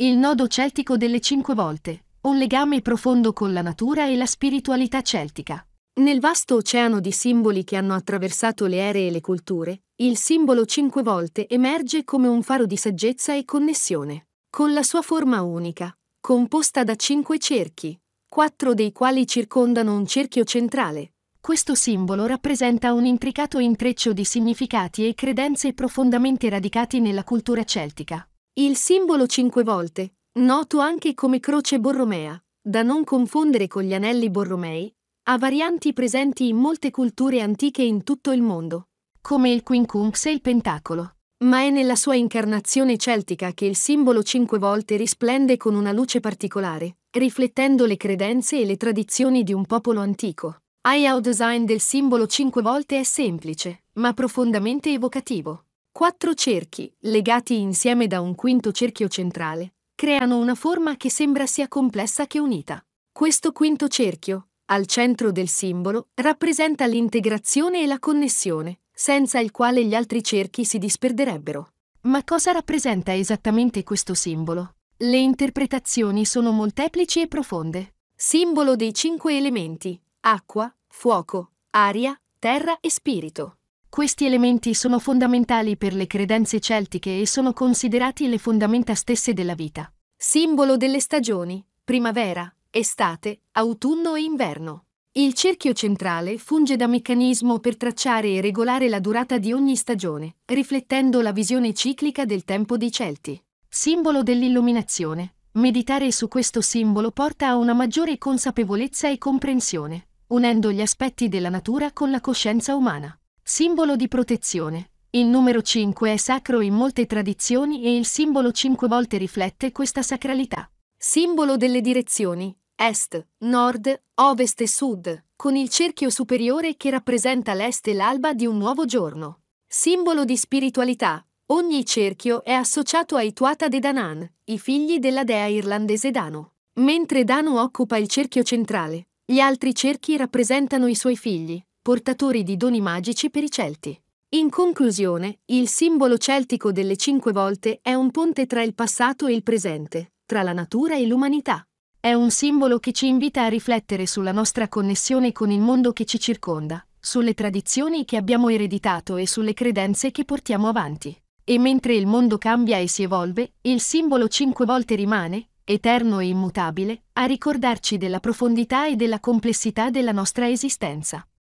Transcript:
il nodo celtico delle cinque volte, un legame profondo con la natura e la spiritualità celtica. Nel vasto oceano di simboli che hanno attraversato le ere e le culture, il simbolo cinque volte emerge come un faro di saggezza e connessione. Con la sua forma unica, composta da cinque cerchi, quattro dei quali circondano un cerchio centrale. Questo simbolo rappresenta un intricato intreccio di significati e credenze profondamente radicati nella cultura celtica. Il simbolo cinque volte, noto anche come croce borromea, da non confondere con gli anelli borromei, ha varianti presenti in molte culture antiche in tutto il mondo, come il quincunx e il pentacolo. Ma è nella sua incarnazione celtica che il simbolo cinque volte risplende con una luce particolare, riflettendo le credenze e le tradizioni di un popolo antico. How design del simbolo cinque volte è semplice, ma profondamente evocativo. Quattro cerchi, legati insieme da un quinto cerchio centrale, creano una forma che sembra sia complessa che unita. Questo quinto cerchio, al centro del simbolo, rappresenta l'integrazione e la connessione, senza il quale gli altri cerchi si disperderebbero. Ma cosa rappresenta esattamente questo simbolo? Le interpretazioni sono molteplici e profonde. Simbolo dei cinque elementi, acqua, fuoco, aria, terra e spirito. Questi elementi sono fondamentali per le credenze celtiche e sono considerati le fondamenta stesse della vita. Simbolo delle stagioni, primavera, estate, autunno e inverno. Il cerchio centrale funge da meccanismo per tracciare e regolare la durata di ogni stagione, riflettendo la visione ciclica del tempo dei Celti. Simbolo dell'illuminazione. Meditare su questo simbolo porta a una maggiore consapevolezza e comprensione, unendo gli aspetti della natura con la coscienza umana. Simbolo di protezione. Il numero 5 è sacro in molte tradizioni e il simbolo 5 volte riflette questa sacralità. Simbolo delle direzioni. Est, nord, ovest e sud, con il cerchio superiore che rappresenta l'est e l'alba di un nuovo giorno. Simbolo di spiritualità. Ogni cerchio è associato ai Tuata De Danann, i figli della dea irlandese Danu. Mentre Danu occupa il cerchio centrale, gli altri cerchi rappresentano i suoi figli, portatori di doni magici per i Celti. In conclusione, il simbolo celtico delle cinque volte è un ponte tra il passato e il presente, tra la natura e l'umanità. È un simbolo che ci invita a riflettere sulla nostra connessione con il mondo che ci circonda, sulle tradizioni che abbiamo ereditato e sulle credenze che portiamo avanti. E mentre il mondo cambia e si evolve, il simbolo cinque volte rimane, eterno e immutabile, a ricordarci della profondità e della complessità della nostra esistenza.